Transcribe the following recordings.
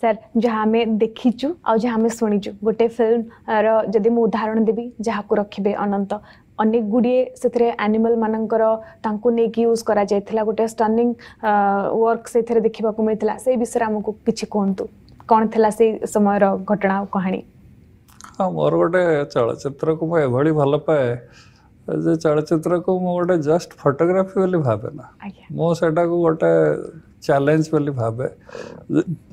sir ଯାହା ଆମେ ଦେଖିଛୁ ଆଉ ଯାହା ଆମେ ଶୁଣିଛୁ ଗୋଟେ ଫିଲ୍ମର ଯଦି ମୁଁ ଉଦାହରଣ ଦେବି ଯାହାକୁ ରଖିବେ ଅନନ୍ତ ଅନେକ ଗୁଡ଼ିଏ ସେଥିରେ ଆନିମଲ୍ମାନଙ୍କର ତାଙ୍କୁ ନେଇକି ୟୁଜ୍ କରାଯାଇଥିଲା ଗୋଟେ ଷ୍ଟନିଂ ୱାର୍କ ସେଥିରେ ଦେଖିବାକୁ ମିଳିଥିଲା ସେଇ ବିଷୟରେ ଆମକୁ କିଛି କୁହନ୍ତୁ କ'ଣ ଥିଲା ସେଇ ସମୟର ଘଟଣା ଆଉ କାହାଣୀ ହଁ ମୋର ଗୋଟେ ଚଳଚ୍ଚିତ୍ରକୁ ମୁଁ ଏଭଳି ଭଲ ପାଏ ଯେ ଚଳଚ୍ଚିତ୍ରକୁ ମୁଁ ଗୋଟେ ଜଷ୍ଟ ଫଟୋଗ୍ରାଫି ବୋଲି ଭାବେନା ମୁଁ ସେଟାକୁ ଗୋଟେ ଚ୍ୟାଲେଞ୍ଜ ବୋଲି ଭାବେ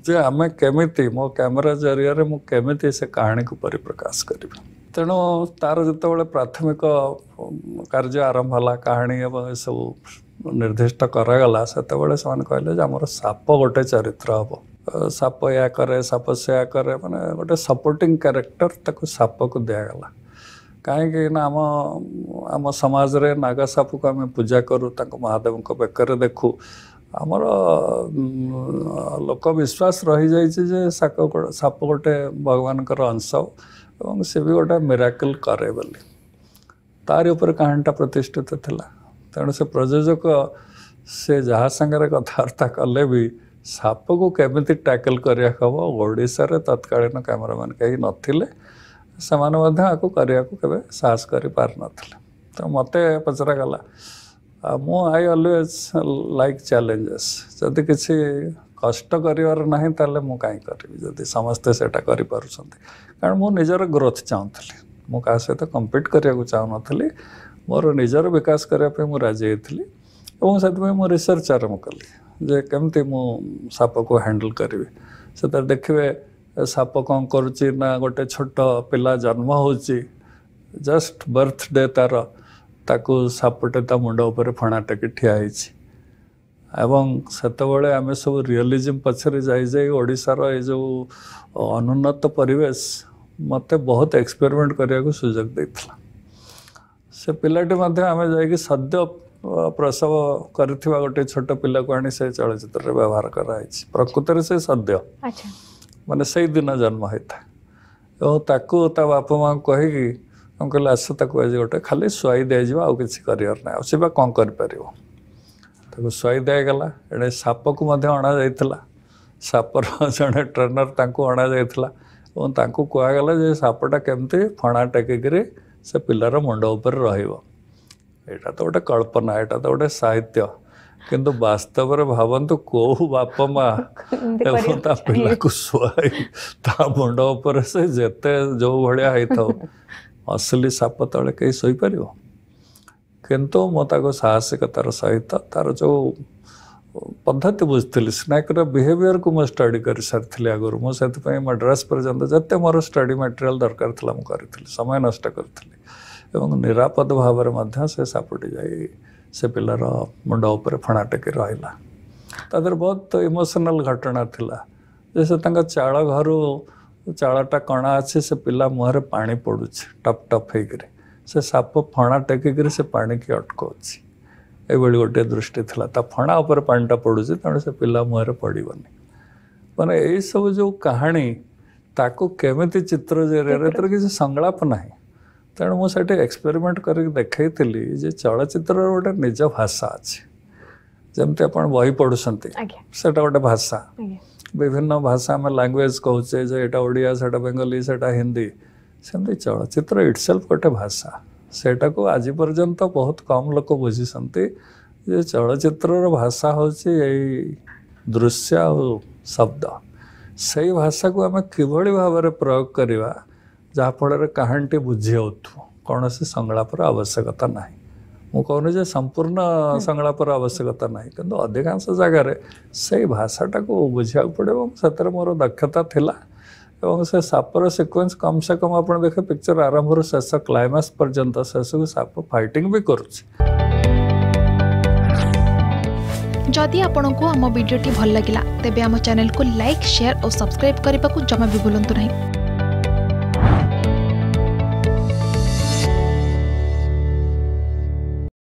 ଯେ ଆମେ କେମିତି ମୋ କ୍ୟାମେରା ଜରିଆରେ ମୁଁ କେମିତି ସେ କାହାଣୀକୁ ପରିପ୍ରକାଶ କରିବି ତେଣୁ ତା'ର ଯେତେବେଳେ ପ୍ରାଥମିକ କାର୍ଯ୍ୟ ଆରମ୍ଭ ହେଲା କାହାଣୀ ଏବଂ ଏସବୁ ନିର୍ଦ୍ଦିଷ୍ଟ କରାଗଲା ସେତେବେଳେ ସେମାନେ କହିଲେ ଯେ ଆମର ସାପ ଗୋଟେ ଚରିତ୍ର ହେବ ସାପ ଏହା କରେ ସାପ ସେୟା କରେ ମାନେ ଗୋଟେ ସପୋର୍ଟିଂ କ୍ୟାରେକ୍ଟର ତାକୁ ସାପକୁ ଦିଆଗଲା କାହିଁକି ନା ଆମ ଆମ ସମାଜରେ ନାଗା ସାପକୁ ଆମେ ପୂଜା କରୁ ତାଙ୍କୁ ମହାଦେବଙ୍କ ବେକରେ ଦେଖୁ ଆମର ଲୋକ ବିଶ୍ୱାସ ରହିଯାଇଛି ଯେ ସାପ ସାପ ଗୋଟେ ଭଗବାନଙ୍କର ଅଂଶ ଏବଂ ସେ ବି ଗୋଟେ ମିରାକଲ୍ କରେ ବୋଲି ତାରି ଉପରେ କାହାଣୀଟା ପ୍ରତିଷ୍ଠିତ ଥିଲା ତେଣୁ ସେ ପ୍ରଯୋଜକ ସେ ଯାହା ସାଙ୍ଗରେ କଥାବାର୍ତ୍ତା କଲେ ବି ସାପକୁ କେମିତି ଟ୍ୟାକଲ୍ କରିବାକୁ ହେବ ଓଡ଼ିଶାରେ ତତ୍କାଳୀନ କ୍ୟାମେରାମ୍ୟାନ୍ କେହି ନଥିଲେ ସେମାନେ ମଧ୍ୟ ଆକୁ କରିବାକୁ କେବେ ସାହସ କରିପାରିନଥିଲେ ତ ମୋତେ ପଚରା ଗଲା ମୁଁ ଆଇ ଅଲୱେଜ୍ ଲାଇକ୍ ଚ୍ୟାଲେଞ୍ଜେସ୍ ଯଦି କିଛି କଷ୍ଟ କରିବାର ନାହିଁ ତାହେଲେ ମୁଁ କାହିଁ କରିବି ଯଦି ସମସ୍ତେ ସେଇଟା କରିପାରୁଛନ୍ତି କାରଣ ମୁଁ ନିଜର ଗ୍ରୋଥ୍ ଚାହୁଁଥିଲି ମୁଁ କାହା ସହିତ କମ୍ପିଟ୍ କରିବାକୁ ଚାହୁଁନଥିଲି ମୋର ନିଜର ବିକାଶ କରିବା ପାଇଁ ମୁଁ ରାଜି ହେଇଥିଲି ଏବଂ ସେଥିପାଇଁ ମୁଁ ରିସର୍ଚ୍ଚ ଆରମ୍ଭ କଲି ଯେ କେମିତି ମୁଁ ସାପକୁ ହ୍ୟାଣ୍ଡେଲ୍ କରିବି ସେଥିରେ ଦେଖିବେ ସାପ କ'ଣ କରୁଛି ନା ଗୋଟେ ଛୋଟ ପିଲା ଜନ୍ମ ହେଉଛି ଜଷ୍ଟ ବର୍ଥଡ଼େ ତା'ର ତାକୁ ସାପଟେ ତା ମୁଣ୍ଡ ଉପରେ ଫଣା ଟେକି ଠିଆ ହେଇଛି ଏବଂ ସେତେବେଳେ ଆମେ ସବୁ ରିଅଲିଜିମ୍ ପଛରେ ଯାଇ ଯାଇ ଓଡ଼ିଶାର ଏ ଯେଉଁ ଅନୁନ୍ନତ ପରିବେଶ ମୋତେ ବହୁତ ଏକ୍ସପେରିମେଣ୍ଟ କରିବାକୁ ସୁଯୋଗ ଦେଇଥିଲା ସେ ପିଲାଟି ମଧ୍ୟ ଆମେ ଯାଇକି ସଦ୍ୟ ପ୍ରସବ କରିଥିବା ଗୋଟିଏ ଛୋଟ ପିଲାକୁ ଆଣି ସେ ଚଳଚ୍ଚିତ୍ରରେ ବ୍ୟବହାର କରାହେଇଛି ପ୍ରକୃତରେ ସେ ସଦ୍ୟ ମାନେ ସେଇ ଦିନ ଜନ୍ମ ହୋଇଥାଏ ଏବଂ ତାକୁ ତା ବାପା ମାଆଙ୍କୁ କହିକି କ'ଣ କହିଲେ ଆସ ତାକୁ ଆଜି ଗୋଟେ ଖାଲି ଶୁଆଇ ଦିଆଯିବ ଆଉ କିଛି କରିବାର ନାହିଁ ଆଉ ସେ ବା କ'ଣ କରିପାରିବ ତାକୁ ଶୁଆଇ ଦିଆଗଲା ଏଣେ ସାପକୁ ମଧ୍ୟ ଅଣାଯାଇଥିଲା ସାପର ଜଣେ ଟ୍ରେନର୍ ତାଙ୍କୁ ଅଣାଯାଇଥିଲା ଏବଂ ତାଙ୍କୁ କୁହାଗଲା ଯେ ସାପଟା କେମିତି ଫଣା ଟେକିକିରି ସେ ପିଲାର ମୁଣ୍ଡ ଉପରେ ରହିବ ଏଇଟା ତ ଗୋଟେ କଳ୍ପନା ଏଇଟା ତ ଗୋଟେ ସାହିତ୍ୟ କିନ୍ତୁ ବାସ୍ତବରେ ଭାବନ୍ତୁ କେଉଁ ବାପା ମା ଏବଂ ତା ପିଲାକୁ ଶୁଆଇ ତା ମୁଣ୍ଡ ଉପରେ ସେ ଯେତେ ଯେଉଁ ଭଳିଆ ହେଇଥାଉ ଅସଲି ସାପ ତଳେ କେହି ଶୋଇପାରିବ କିନ୍ତୁ ମୁଁ ତାକୁ ସାହସିକତାର ସହିତ ତା'ର ଯେଉଁ ପଦ୍ଧତି ବୁଝିଥିଲି ସ୍ନାକ୍ର ବିହେଭିଅରକୁ ମୁଁ ଷ୍ଟଡ଼ି କରିସାରିଥିଲି ଆଗରୁ ମୁଁ ସେଥିପାଇଁ ମାଡ୍ରାସ୍ ପର୍ଯ୍ୟନ୍ତ ଯେତେ ମୋର ଷ୍ଟଡ଼ି ମେଟେରିଆଲ୍ ଦରକାର ଥିଲା ମୁଁ କରିଥିଲି ସମୟ ନଷ୍ଟ କରିଥିଲି ଏବଂ ନିରାପଦ ଭାବରେ ମଧ୍ୟ ସେ ସାପଟି ଯାଇ ସେ ପିଲାର ମୁଣ୍ଡ ଉପରେ ଫଣା ଟେକି ରହିଲା ତା ଦେହରେ ବହୁତ ଇମୋସନାଲ୍ ଘଟଣା ଥିଲା ଯେ ସେ ତାଙ୍କ ଚାଳ ଘରୁ ଚାଳଟା କଣା ଅଛି ସେ ପିଲା ମୁହଁରେ ପାଣି ପଡ଼ୁଛି ଟପ୍ ଟପ୍ ହେଇକିରି ସେ ସାପ ଫଣା ଟେକିକିରି ସେ ପାଣିକି ଅଟକାଉଛି ଏଭଳି ଗୋଟିଏ ଦୃଷ୍ଟି ଥିଲା ତା ଫଣା ଉପରେ ପାଣିଟା ପଡ଼ୁଛି ତେଣୁ ସେ ପିଲା ମୁହଁରେ ପଡ଼ିବନି ମାନେ ଏଇସବୁ ଯେଉଁ କାହାଣୀ ତାକୁ କେମିତି ଚିତ୍ର ଜରିଆରେ ଏଥିରେ କିଛି ସଂଳାପ ନାହିଁ ତେଣୁ ମୁଁ ସେଠି ଏକ୍ସପେରିମେଣ୍ଟ କରିକି ଦେଖେଇଥିଲି ଯେ ଚଳଚ୍ଚିତ୍ରର ଗୋଟେ ନିଜ ଭାଷା ଅଛି ଯେମିତି ଆପଣ ବହି ପଢ଼ୁଛନ୍ତି ସେଇଟା ଗୋଟେ ଭାଷା ବିଭିନ୍ନ ଭାଷା ଆମେ ଲ୍ୟାଙ୍ଗୁଏଜ୍ କହୁଛେ ଯେ ଏଇଟା ଓଡ଼ିଆ ସେଇଟା ବେଙ୍ଗଲୀ ସେଇଟା ହିନ୍ଦୀ ସେମିତି ଚଳଚ୍ଚିତ୍ର ଇଟ୍ସେଲ୍ଫ ଗୋଟେ ଭାଷା ସେଇଟାକୁ ଆଜି ପର୍ଯ୍ୟନ୍ତ ବହୁତ କମ୍ ଲୋକ ବୁଝିଛନ୍ତି ଯେ ଚଳଚ୍ଚିତ୍ରର ଭାଷା ହେଉଛି ଏଇ ଦୃଶ୍ୟ ଆଉ ଶବ୍ଦ ସେଇ ଭାଷାକୁ ଆମେ କିଭଳି ଭାବରେ ପ୍ରୟୋଗ କରିବା ଯାହାଫଳରେ କାହାଣୀଟି ବୁଝି ହେଉଥିବ କୌଣସି ସଂଳାପର ଆବଶ୍ୟକତା ନାହିଁ ও কারণে যে সম্পূর্ণ সংগড়া পর আবশ্যকতা নাই কিন্তু অধিকাংশ জাগারে সেই ভাষাটাকে বুঝাও পড়ে এবং setores মোর দক্ষতা থিলা এবং সেই সাপর সিকোয়েন্স কমসে কম आपण দেখে পিকচার আরম্ভর সাস ক্লাইম্যাক্স পর্যন্ত সাসকে সাপো ফাইটিং বি করুছি যদি आपणକୁ আম ভিডিওটি ভাল লাগিলা তেবে আম চ্যানেল কো লাইক শেয়ার অ সাবস্ক্রাইব করিবা কো জমা বি বুলন্তু নাই